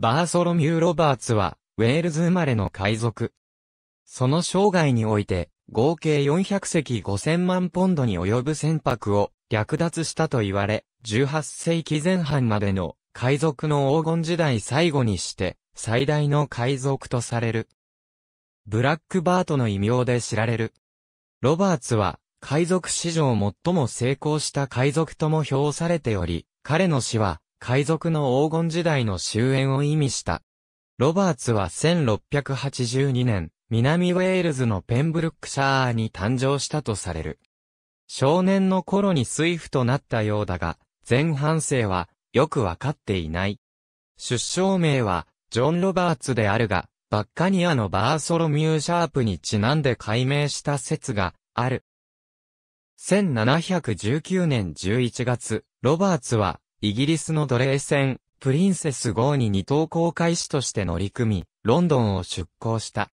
バーソロミュー・ロバーツは、ウェールズ生まれの海賊。その生涯において、合計400隻5000万ポンドに及ぶ船舶を略奪したと言われ、18世紀前半までの海賊の黄金時代最後にして、最大の海賊とされる。ブラックバートの異名で知られる。ロバーツは、海賊史上最も成功した海賊とも評されており、彼の死は、海賊の黄金時代の終焉を意味した。ロバーツは1682年、南ウェールズのペンブルックシャーに誕生したとされる。少年の頃に水夫となったようだが、前半生はよくわかっていない。出生名はジョン・ロバーツであるが、バッカニアのバーソロミュー・シャープにちなんで改名した説がある。1719年11月、ロバーツはイギリスの奴隷船、プリンセス号に二等航海士として乗り組み、ロンドンを出港した。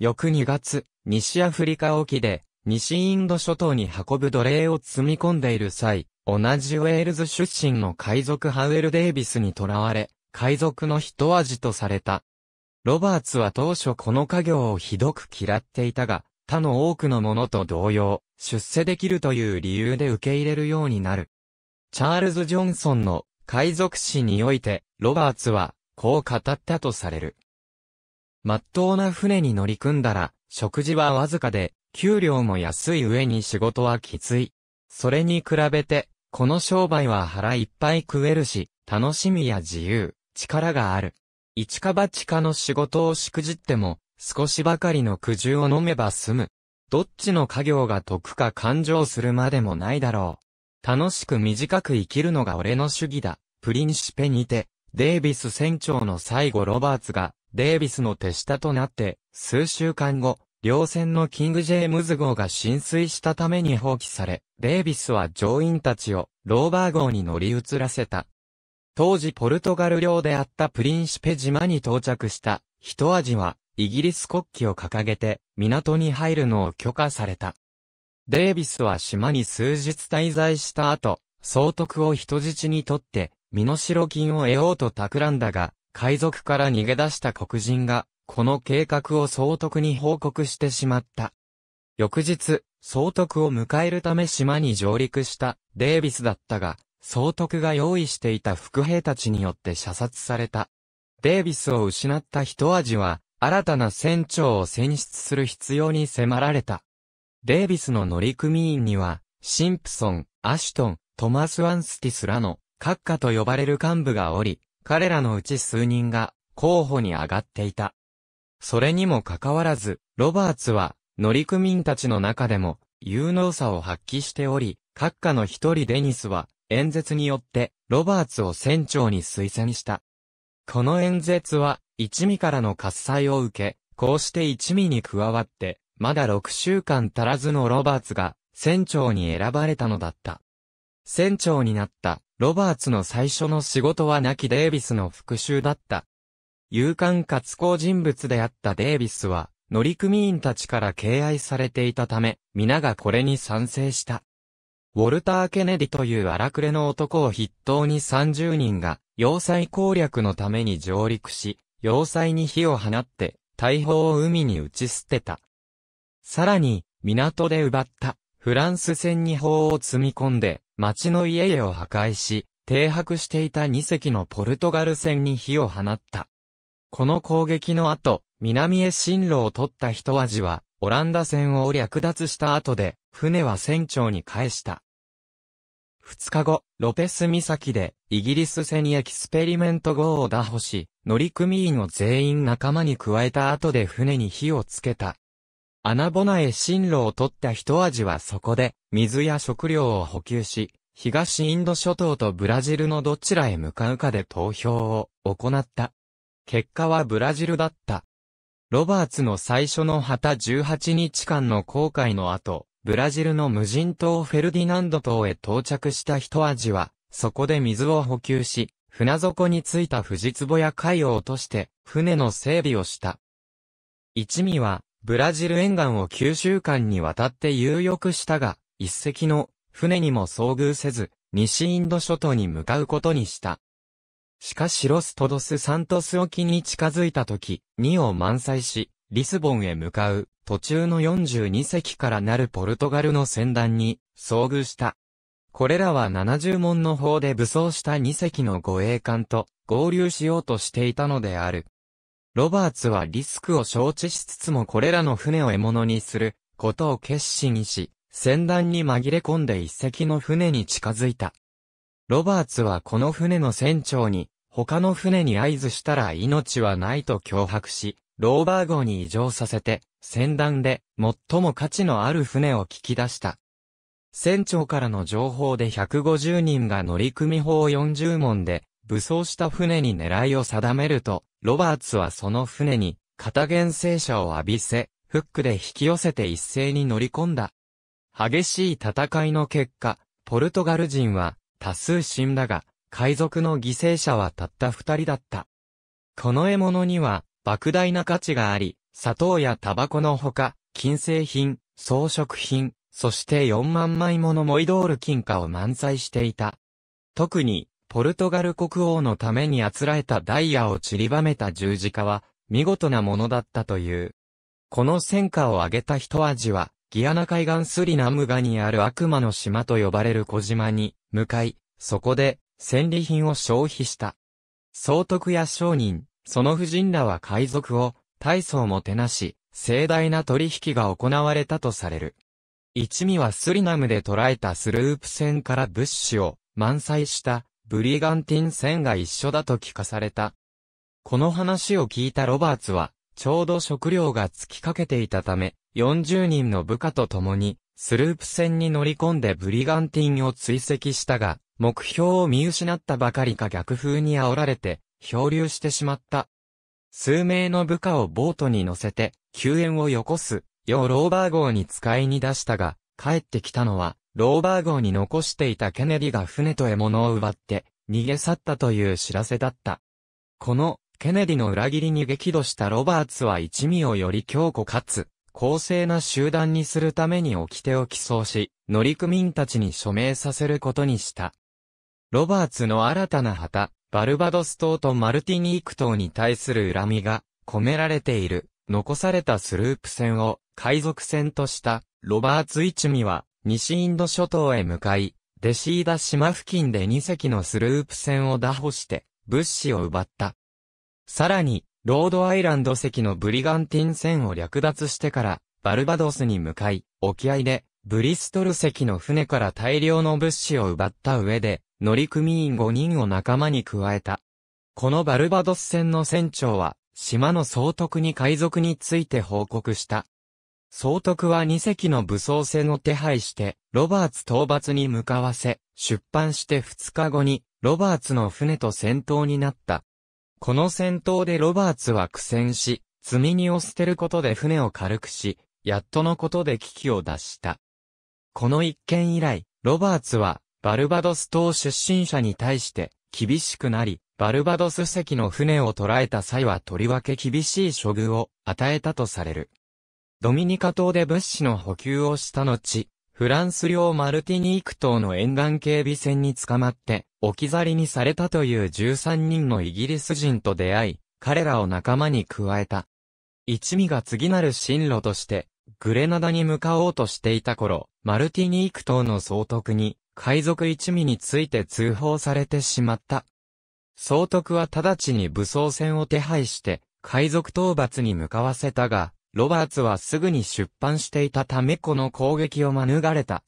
翌2月、西アフリカ沖で、西インド諸島に運ぶ奴隷を積み込んでいる際、同じウェールズ出身の海賊ハウエル・デイビスに囚われ、海賊の一味とされた。ロバーツは当初この家業をひどく嫌っていたが、他の多くのものと同様、出世できるという理由で受け入れるようになる。チャールズ・ジョンソンの海賊史において、ロバーツは、こう語ったとされる。まっとうな船に乗り組んだら、食事はわずかで、給料も安い上に仕事はきつい。それに比べて、この商売は腹いっぱい食えるし、楽しみや自由、力がある。一か八かの仕事をしくじっても、少しばかりの苦渋を飲めば済む。どっちの家業が得か感情するまでもないだろう。楽しく短く生きるのが俺の主義だ。プリンシペにて、デイビス船長の最後ロバーツが、デイビスの手下となって、数週間後、両船のキング・ジェームズ号が浸水したために放棄され、デイビスは乗員たちをローバー号に乗り移らせた。当時ポルトガル領であったプリンシペ島に到着した、一味はイギリス国旗を掲げて港に入るのを許可された。デイビスは島に数日滞在した後、総督を人質にとって、身代金を得ようと企んだが、海賊から逃げ出した黒人が、この計画を総督に報告してしまった。翌日、総督を迎えるため島に上陸したデイビスだったが、総督が用意していた副兵たちによって射殺された。デイビスを失った一味は、新たな船長を選出する必要に迫られた。デイビスの乗組員には、シンプソン、アシュトン、トマス・ワンスティスらの、閣下と呼ばれる幹部がおり、彼らのうち数人が、候補に上がっていた。それにもかかわらず、ロバーツは、乗組員たちの中でも、有能さを発揮しており、閣下の一人デニスは、演説によって、ロバーツを船長に推薦した。この演説は、一味からの喝采を受け、こうして一味に加わって、まだ6週間足らずのロバーツが、船長に選ばれたのだった。船長になった、ロバーツの最初の仕事は亡きデイビスの復讐だった。勇敢かつ好人物であったデイビスは、乗組員たちから敬愛されていたため、皆がこれに賛成した。ウォルター・ケネディという荒くれの男を筆頭に30人が、要塞攻略のために上陸し、要塞に火を放って、大砲を海に打ち捨てた。さらに、港で奪った、フランス船に砲を積み込んで、町の家々を破壊し、停泊していた2隻のポルトガル船に火を放った。この攻撃の後、南へ進路を取った一味は、オランダ船を略奪した後で、船は船長に返した。2日後、ロペス岬で、イギリス船エキスペリメント号を打破し、乗組員を全員仲間に加えた後で船に火をつけた。穴ぼなへ進路を取った一味はそこで、水や食料を補給し、東インド諸島とブラジルのどちらへ向かうかで投票を行った。結果はブラジルだった。ロバーツの最初の旗18日間の航海の後、ブラジルの無人島フェルディナンド島へ到着した一味は、そこで水を補給し、船底についた藤壺や貝を落として、船の整備をした。一味は、ブラジル沿岸を9週間にわたって遊浴したが、一隻の船にも遭遇せず、西インド諸島に向かうことにした。しかしロストドスサントス沖に近づいた時、2を満載し、リスボンへ向かう途中の42隻からなるポルトガルの船団に遭遇した。これらは70門の砲で武装した2隻の護衛艦と合流しようとしていたのである。ロバーツはリスクを承知しつつもこれらの船を獲物にすることを決心し、船団に紛れ込んで一隻の船に近づいた。ロバーツはこの船の船長に、他の船に合図したら命はないと脅迫し、ローバー号に移乗させて、船団で最も価値のある船を聞き出した。船長からの情報で150人が乗組法40問で、武装した船に狙いを定めると、ロバーツはその船に、片原生者を浴びせ、フックで引き寄せて一斉に乗り込んだ。激しい戦いの結果、ポルトガル人は多数死んだが、海賊の犠牲者はたった二人だった。この獲物には、莫大な価値があり、砂糖やタバコのほか、金製品、装飾品、そして4万枚ものモイドール金貨を満載していた。特に、ポルトガル国王のためにあつらえたダイヤを散りばめた十字架は、見事なものだったという。この戦果を挙げた一味は、ギアナ海岸スリナムガにある悪魔の島と呼ばれる小島に、向かい、そこで、戦利品を消費した。総督や商人、その夫人らは海賊を、大層もてなし、盛大な取引が行われたとされる。一味はスリナムで捕らえたスループ船から物資を、満載したブリガンティン戦が一緒だと聞かされた。この話を聞いたロバーツは、ちょうど食料が尽きかけていたため、40人の部下と共に、スループ船に乗り込んでブリガンティンを追跡したが、目標を見失ったばかりか逆風に煽られて、漂流してしまった。数名の部下をボートに乗せて、救援をよこす、ヨーローバー号に使いに出したが、帰ってきたのは、ローバー号に残していたケネディが船と獲物を奪って、逃げ去ったという知らせだった。この、ケネディの裏切りに激怒したロバーツは一味をより強固かつ、公正な集団にするために掟を起草し、乗組員たちに署名させることにした。ロバーツの新たな旗、バルバドス島とマルティニーク島に対する恨みが、込められている、残されたスループ船を、海賊船とした、ロバーツ一味は、西インド諸島へ向かい、デシーダ島付近で2隻のスループ船を打破して物資を奪った。さらに、ロードアイランド隻のブリガンティン船を略奪してから、バルバドスに向かい、沖合で、ブリストル隻の船から大量の物資を奪った上で、乗組員5人を仲間に加えた。このバルバドス船の船長は、島の総督に海賊について報告した。総督は2隻の武装船を手配して、ロバーツ討伐に向かわせ、出版して2日後に、ロバーツの船と戦闘になった。この戦闘でロバーツは苦戦し、積み荷を捨てることで船を軽くし、やっとのことで危機を脱した。この一件以来、ロバーツは、バルバドス島出身者に対して、厳しくなり、バルバドス隻の船を捕らえた際はとりわけ厳しい処遇を与えたとされる。ドミニカ島で物資の補給をした後、フランス領マルティニーク島の沿岸警備船に捕まって、置き去りにされたという13人のイギリス人と出会い、彼らを仲間に加えた。一味が次なる進路として、グレナダに向かおうとしていた頃、マルティニーク島の総督に、海賊一味について通報されてしまった。総督は直ちに武装船を手配して、海賊討伐に向かわせたが、ロバーツはすぐに出版していたためこの攻撃を免れた。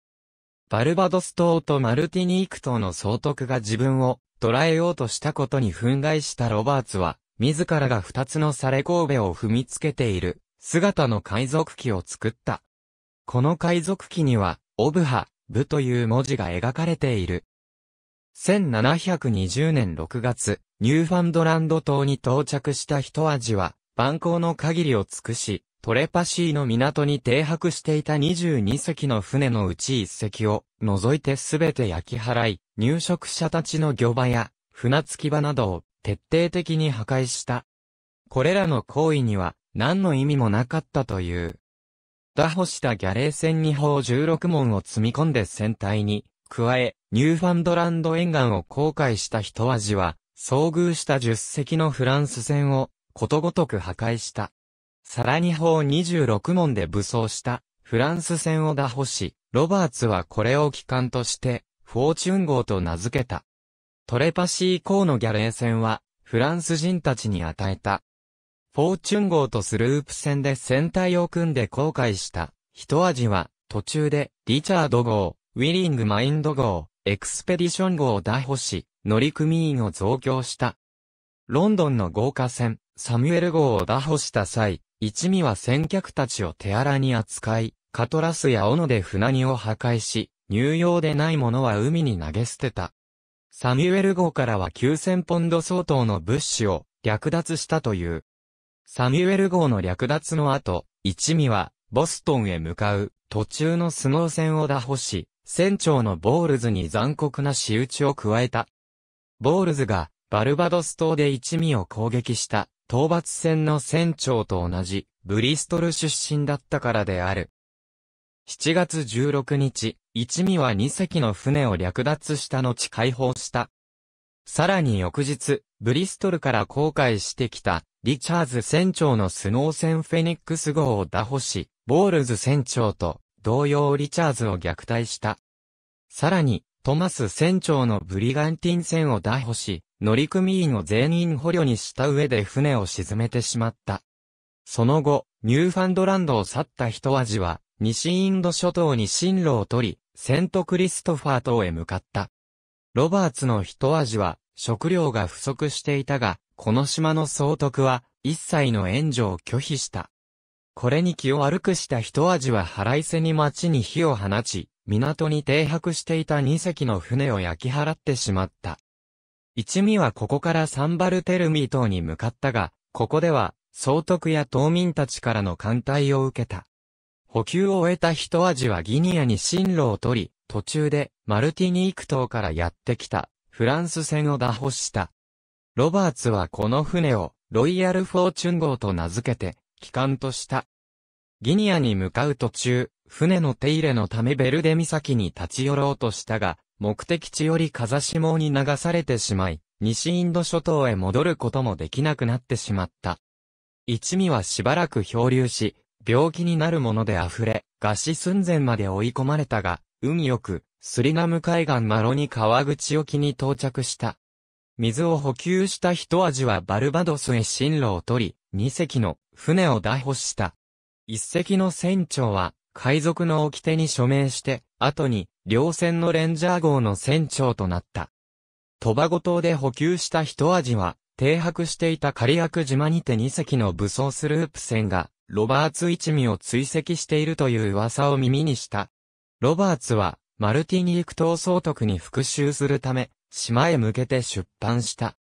バルバドス島とマルティニーク島の総督が自分を捕らえようとしたことに憤慨したロバーツは、自らが二つのサレ神戸を踏みつけている姿の海賊旗を作った。この海賊旗には、オブハ、ブという文字が描かれている。1720年6月、ニューファンドランド島に到着した一味は、蛮行の限りを尽くし、トレパシーの港に停泊していた22隻の船のうち1隻を除いてすべて焼き払い、入植者たちの漁場や船着き場などを徹底的に破壊した。これらの行為には何の意味もなかったという。打破したギャレー船に砲16門を積み込んで船体に、加え、ニューファンドランド沿岸を航海した一味は、遭遇した10隻のフランス船をことごとく破壊した。さらに砲26門で武装したフランス戦を打破し、ロバーツはこれを機関としてフォーチュン号と名付けた。トレパシー以降のギャレー戦はフランス人たちに与えた。フォーチュン号とスループ戦で戦隊を組んで航海した一味は途中でリチャード号、ウィリングマインド号、エクスペディション号を打破し、乗組員を増強した。ロンドンの豪華船、サミュエル号を打破した際、一味は先客たちを手荒に扱い、カトラスや斧で船荷を破壊し、入用でないものは海に投げ捨てた。サミュエル号からは9000ポンド相当の物資を略奪したという。サミュエル号の略奪の後、一味はボストンへ向かう途中のスノー船を打破し、船長のボールズに残酷な仕打ちを加えた。ボールズがバルバドス島で一味を攻撃した討伐船の船長と同じ、ブリストル出身だったからである。7月16日、一味は2隻の船を略奪した後解放した。さらに翌日、ブリストルから航海してきた、リチャーズ船長のスノー船フェニックス号を打破し、ボールズ船長と同様リチャーズを虐待した。さらに、トマス船長のブリガンティン船を逮捕し、乗組員を全員捕虜にした上で船を沈めてしまった。その後、ニューファンドランドを去った一味は、西インド諸島に進路を取り、セントクリストファー島へ向かった。ロバーツの一味は、食料が不足していたが、この島の総督は、一切の援助を拒否した。これに気を悪くした一味は腹いせに町に火を放ち、港に停泊していた2隻の船を焼き払ってしまった。一味はここからサンバルテルミ島に向かったが、ここでは、総督や島民たちからの艦隊を受けた。補給を終えた一味はギニアに進路を取り、途中でマルティニーク島からやってきたフランス船を打破した。ロバーツはこの船をロイヤルフォーチュン号と名付けて、機関とした。ギニアに向かう途中、船の手入れのためベルデ岬に立ち寄ろうとしたが、目的地より風下に流されてしまい、西インド諸島へ戻ることもできなくなってしまった。一味はしばらく漂流し、病気になるもので溢れ、餓死寸前まで追い込まれたが、運よく、スリナム海岸マロニ川口沖に到着した。水を補給した一味はバルバドスへ進路を取り、二隻の船を打破した。一隻の船長は海賊の掟に署名して、後に、両船のレンジャー号の船長となった。トバゴ島で補給した一味は、停泊していたアク島にて2隻の武装スループ船が、ロバーツ一味を追跡しているという噂を耳にした。ロバーツは、マルティニーク島総督に復讐するため、島へ向けて出版した。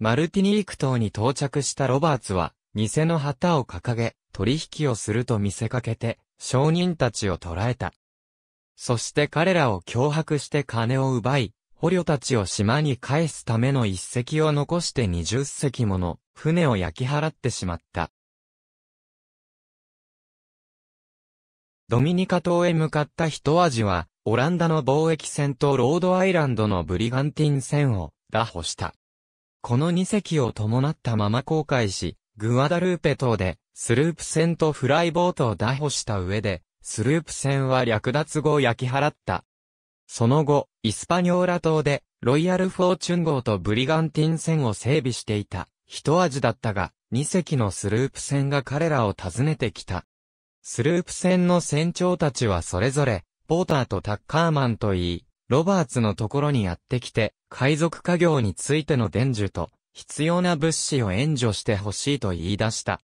マルティニーク島に到着したロバーツは、偽の旗を掲げ、取引をすると見せかけて、商人たちを捕らえた。そして彼らを脅迫して金を奪い、捕虜たちを島に返すための一隻を残して二十隻もの船を焼き払ってしまった。ドミニカ島へ向かった一味は、オランダの貿易船とロードアイランドのブリガンティン船を拿捕した。この二隻を伴ったまま航海し、グアダルーペ島でスループ船とフライボートを打破した上で、スループ船は略奪後を焼き払った。その後、イスパニョーラ島で、ロイヤルフォーチュン号とブリガンティン船を整備していた、一味だったが、2隻のスループ船が彼らを訪ねてきた。スループ船の船長たちはそれぞれ、ポーターとタッカーマンといい、ロバーツのところにやってきて、海賊家業についての伝授と、必要な物資を援助してほしいと言い出した。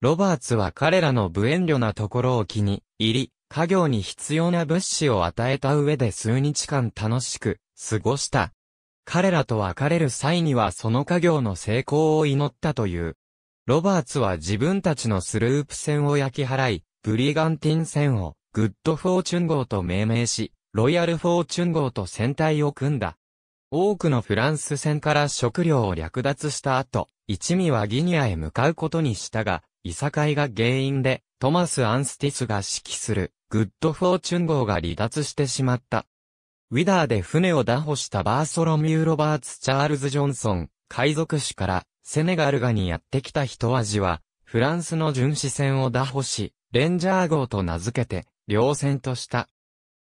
ロバーツは彼らの無遠慮なところを気に入り、家業に必要な物資を与えた上で数日間楽しく過ごした。彼らと別れる際にはその家業の成功を祈ったという。ロバーツは自分たちのスループ船を焼き払い、ブリガンティン船をグッドフォーチュン号と命名し、ロイヤルフォーチュン号と船体を組んだ。多くのフランス船から食料を略奪した後、一味はギニアへ向かうことにしたが、いさかいが原因で、トマス・アンスティスが指揮する、グッドフォーチュン号が離脱してしまった。ウィダーで船を拿捕したバーソロミュー・ロバーツ・チャールズ・ジョンソン、海賊士から、セネガルガにやってきた一味は、フランスの巡視船を拿捕し、レンジャー号と名付けて、両船とした。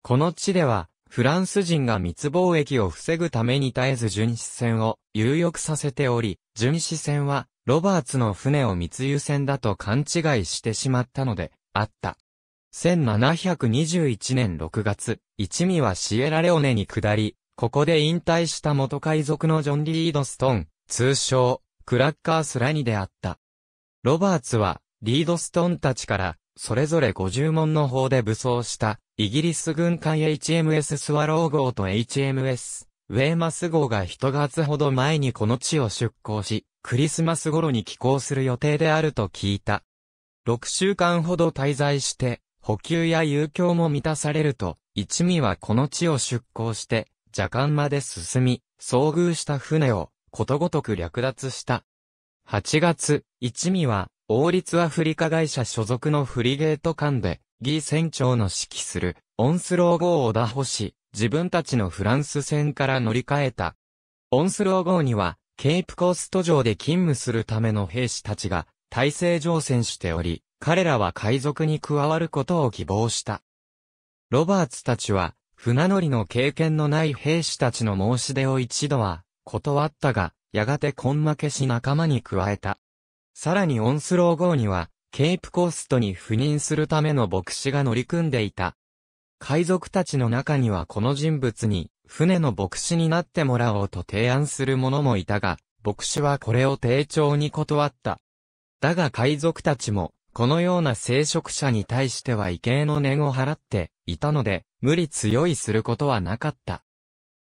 この地では、フランス人が密貿易を防ぐために絶えず巡視船を有力させており、巡視船はロバーツの船を密輸船だと勘違いしてしまったので、あった。1721年6月、一味はシエラレオネに下り、ここで引退した元海賊のジョン・リードストーン、通称、クラッカースラに出会った。ロバーツは、リードストーンたちから、それぞれ50門の砲で武装した、イギリス軍艦 HMS スワロー号と HMS ウェーマス号が一月ほど前にこの地を出港し、クリスマス頃に寄港する予定であると聞いた。6週間ほど滞在して、補給や遊興も満たされると、一味はこの地を出港して、邪間まで進み、遭遇した船を、ことごとく略奪した。8月、一味は、王立アフリカ会社所属のフリゲート艦で、ギー船長の指揮する、オンスロー号を打破し、自分たちのフランス船から乗り換えた。オンスロー号には、ケープコースト上で勤務するための兵士たちが、体制乗船しており、彼らは海賊に加わることを希望した。ロバーツたちは、船乗りの経験のない兵士たちの申し出を一度は、断ったが、やがて根負けし仲間に加えた。さらにオンスロー号には、ケープコーストに赴任するための牧師が乗り組んでいた。海賊たちの中にはこの人物に、船の牧師になってもらおうと提案する者もいたが、牧師はこれを丁重に断った。だが海賊たちも、このような聖職者に対しては異形の念を払っていたので、無理強いすることはなかった。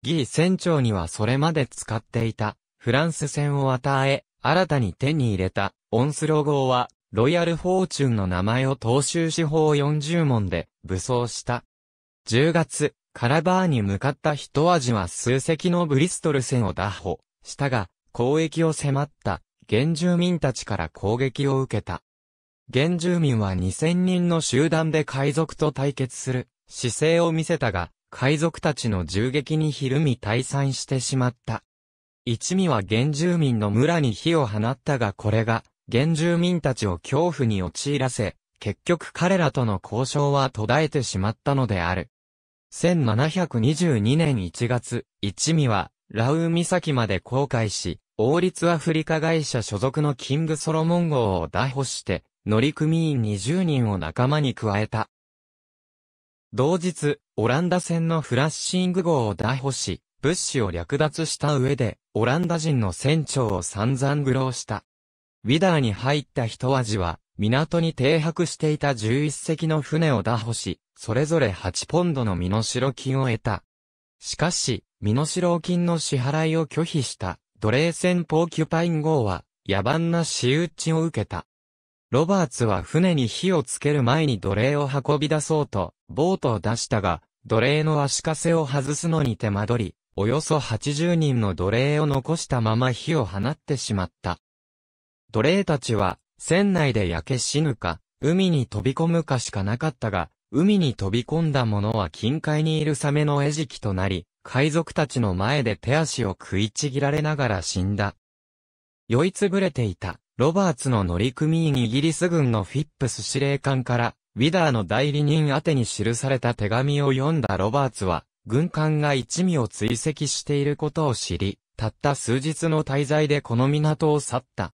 ギー船長にはそれまで使っていた、フランス船を与え、新たに手に入れた、オンスロ号は、ロイヤルフォーチュンの名前を踏襲司法40問で、武装した。10月、カラバーに向かった一味は数隻のブリストル船を打破したが、交易を迫った原住民たちから攻撃を受けた。原住民は2000人の集団で海賊と対決する姿勢を見せたが、海賊たちの銃撃にひるみ退散してしまった。一味は原住民の村に火を放ったがこれが、原住民たちを恐怖に陥らせ、結局彼らとの交渉は途絶えてしまったのである。1722年1月、一味は、ラウー岬まで航海し、王立アフリカ会社所属のキングソロモン号を打破して、乗組員20人を仲間に加えた。同日、オランダ船のフラッシング号を打破し、物資を略奪した上で、オランダ人の船長を散々愚弄した。ウィダーに入った一味は、港に停泊していた11隻の船を打破し、それぞれ8ポンドの身代金を得た。しかし、身代金の支払いを拒否した奴隷船ポーキュパイン号は野蛮な仕打ちを受けた。ロバーツは船に火をつける前に奴隷を運び出そうと、ボートを出したが、奴隷の足かせを外すのに手間取り、およそ80人の奴隷を残したまま火を放ってしまった。奴隷たちは、船内で焼け死ぬか、海に飛び込むかしかなかったが、海に飛び込んだ者は近海にいるサメの餌食となり、海賊たちの前で手足を食いちぎられながら死んだ。酔いつぶれていた、ロバーツの乗組員イギリス軍のフィップス司令官から、ウィダーの代理人宛に記された手紙を読んだロバーツは、軍艦が一味を追跡していることを知り、たった数日の滞在でこの港を去った。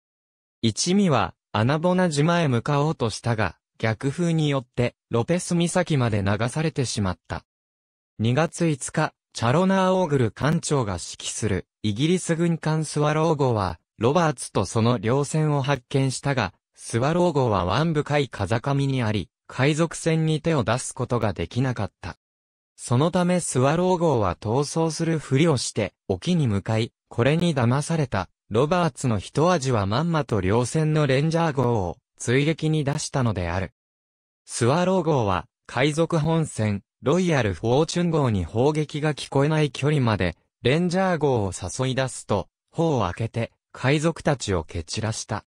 一味は、アナボナ島へ向かおうとしたが、逆風によって、ロペス岬まで流されてしまった。2月5日、チャロナーオーグル艦長が指揮する、イギリス軍艦スワロー号は、ロバーツとその両船を発見したが、スワロー号は湾深い風上にあり、海賊船に手を出すことができなかった。そのためスワロー号は逃走するふりをして、沖に向かい、これに騙されたロバーツの一味はまんまと両線のレンジャー号を追撃に出したのである。スワロー号は海賊本船ロイヤルフォーチュン号に砲撃が聞こえない距離までレンジャー号を誘い出すと砲を開けて海賊たちを蹴散らした。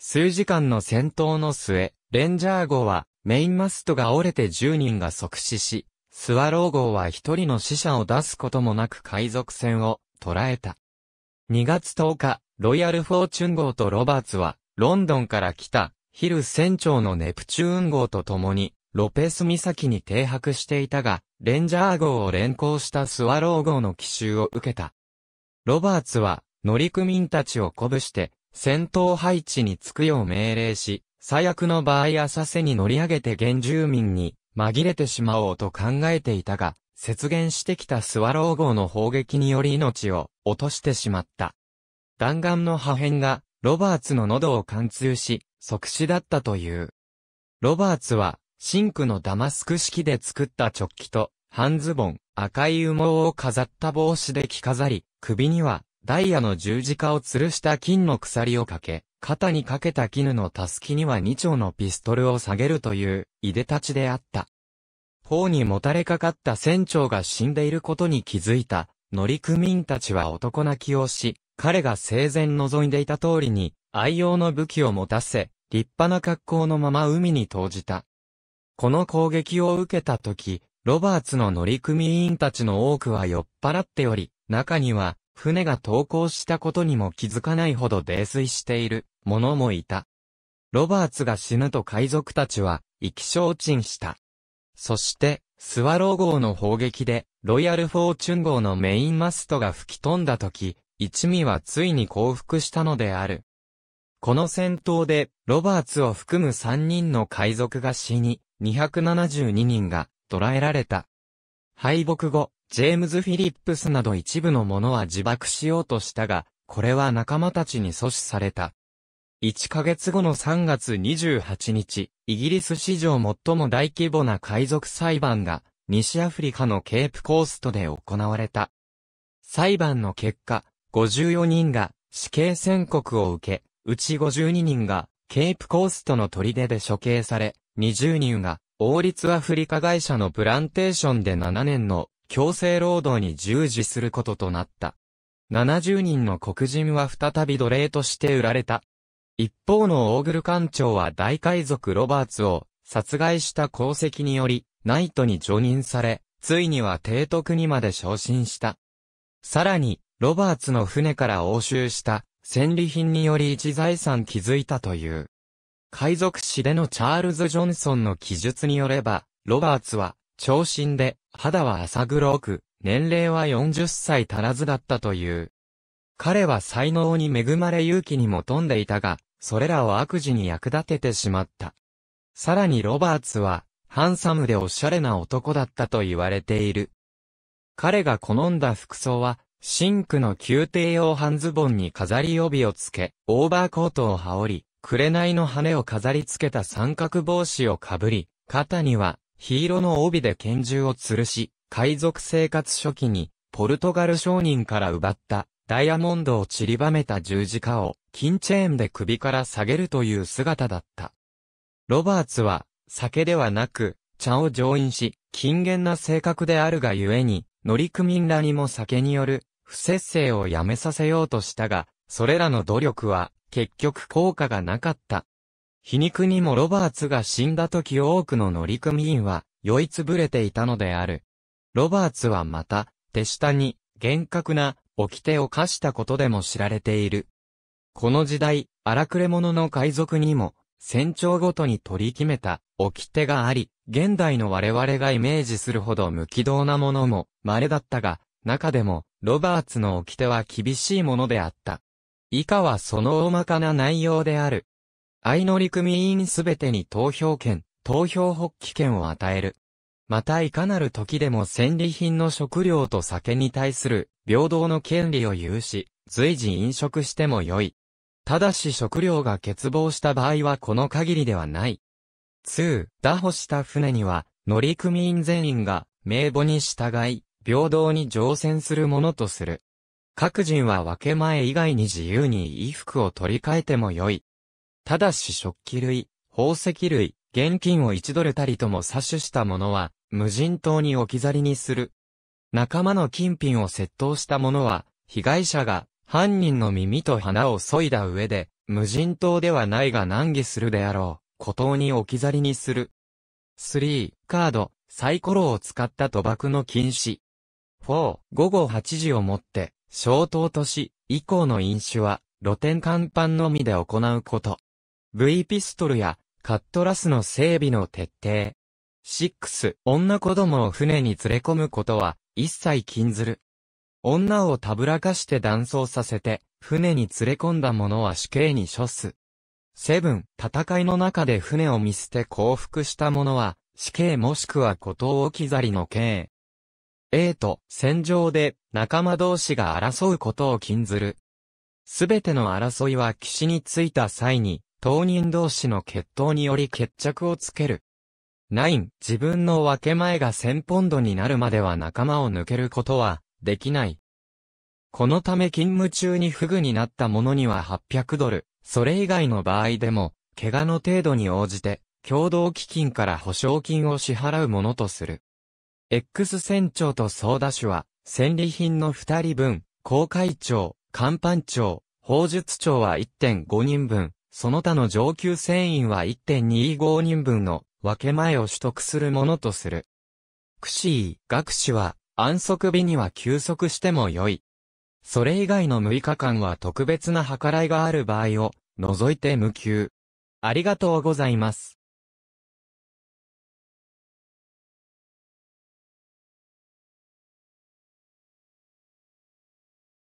数時間の戦闘の末、レンジャー号はメインマストが折れて10人が即死し、スワロー号は一人の死者を出すこともなく海賊船を捕らえた。2月10日、ロイヤル・フォーチュン号とロバーツは、ロンドンから来た、ヒル船長のネプチューン号と共に、ロペス岬に停泊していたが、レンジャー号を連行したスワロー号の奇襲を受けた。ロバーツは、乗組員たちを鼓舞して、戦闘配置に着くよう命令し、最悪の場合浅瀬に乗り上げて原住民に紛れてしまおうと考えていたが、雪原してきたスワロー号の砲撃により命を落としてしまった。弾丸の破片がロバーツの喉を貫通し、即死だったという。ロバーツは、シンクのダマスク式で作った直帰と、半ズボン、赤い羽毛を飾った帽子で着飾り、首には、ダイヤの十字架を吊るした金の鎖をかけ、肩にかけた絹のたすきには二丁のピストルを下げるという、いでたちであった。方にもたれかかった船長が死んでいることに気づいた、乗組員たちは男泣きをし、彼が生前望んでいた通りに、愛用の武器を持たせ、立派な格好のまま海に投じた。この攻撃を受けた時、ロバーツの乗組員たちの多くは酔っ払っており、中には、船が投降したことにも気づかないほど泥酔している、者もいた。ロバーツが死ぬと海賊たちは、意気消沈した。そして、スワロー号の砲撃で、ロイヤルフォーチュン号のメインマストが吹き飛んだ時、一味はついに降伏したのである。この戦闘で、ロバーツを含む3人の海賊が死に、272人が捕らえられた。敗北後、ジェームズ・フィリップスなど一部の者は自爆しようとしたが、これは仲間たちに阻止された。1ヶ月後の3月28日、イギリス史上最も大規模な海賊裁判が、西アフリカのケープコーストで行われた。裁判の結果、54人が死刑宣告を受け、うち52人がケープコーストの砦で処刑され、20人が王立アフリカ会社のプランテーションで7年の強制労働に従事することとなった。70人の黒人は再び奴隷として売られた。一方のオーグル艦長は大海賊ロバーツを殺害した功績により、ナイトに除任され、ついには提督にまで昇進した。さらに、ロバーツの船から押収した戦利品により一財産築いたという。海賊史でのチャールズ・ジョンソンの記述によれば、ロバーツは、長身で、肌は浅黒く、年齢は40歳足らずだったという。彼は才能に恵まれ勇気にも富んでいたが、それらを悪事に役立ててしまった。さらにロバーツは、ハンサムでおしゃれな男だったと言われている。彼が好んだ服装は、シンクの宮廷用半ズボンに飾り帯をつけ、オーバーコートを羽織り、紅の羽を飾り付けた三角帽子をかぶり、肩には、黄色の帯で拳銃を吊るし、海賊生活初期に、ポルトガル商人から奪った、ダイヤモンドを散りばめた十字架を金チェーンで首から下げるという姿だった。ロバーツは酒ではなく茶を上飲し、禁言な性格であるがゆえに、乗組員らにも酒による不節制をやめさせようとしたが、それらの努力は結局効果がなかった。皮肉にもロバーツが死んだ時多くの乗組員は酔いつぶれていたのである。ロバーツはまた手下に厳格な掟を課したことでも知られている。この時代、荒くれ者の海賊にも、船長ごとに取り決めた掟があり、現代の我々がイメージするほど無軌道なものも稀だったが、中でも、ロバーツの掟は厳しいものであった。以下はその大まかな内容である。相乗組員すべてに投票権、投票発起権を与える。またいかなる時でも戦利品の食料と酒に対する平等の権利を有し、随時飲食してもよい。ただし食料が欠乏した場合はこの限りではない。2、打破した船には、乗組員全員が名簿に従い、平等に乗船するものとする。各人は分け前以外に自由に衣服を取り替えてもよい。ただし食器類、宝石類、現金を1ドルたりとも詐取したものは、無人島に置き去りにする。仲間の金品を窃盗した者は、被害者が犯人の耳と鼻を削いだ上で、無人島ではないが難儀するであろう、孤島に置き去りにする。3、カード、サイコロを使った賭博の禁止。4、午後8時をもって、消灯とし、以降の飲酒は、露天看板のみで行うこと。V ピストルや、カットラスの整備の徹底。6、女子供を船に連れ込むことは、一切禁ずる。女をたぶらかして断層させて、船に連れ込んだ者は死刑に処す。7、戦いの中で船を見捨て降伏した者は、死刑もしくは孤島置き去りの刑。A と戦場で仲間同士が争うことを禁ずる。すべての争いは岸に着いた際に、当人同士の決闘により決着をつける。9、自分の分け前が1000ポンドになるまでは仲間を抜けることは、できない。このため勤務中に不具になった者には800ドル、それ以外の場合でも、怪我の程度に応じて、共同基金から保証金を支払うものとする。X 船長と総打氏は、戦利品の2人分、公会長、看板長、法術長は1.5人分、その他の上級船員は1.25人分の分け前を取得するものとする。クシー、学士は、安息日には休息しても良い。それ以外の6日間は特別な計らいがある場合を、除いて無休。ありがとうございます。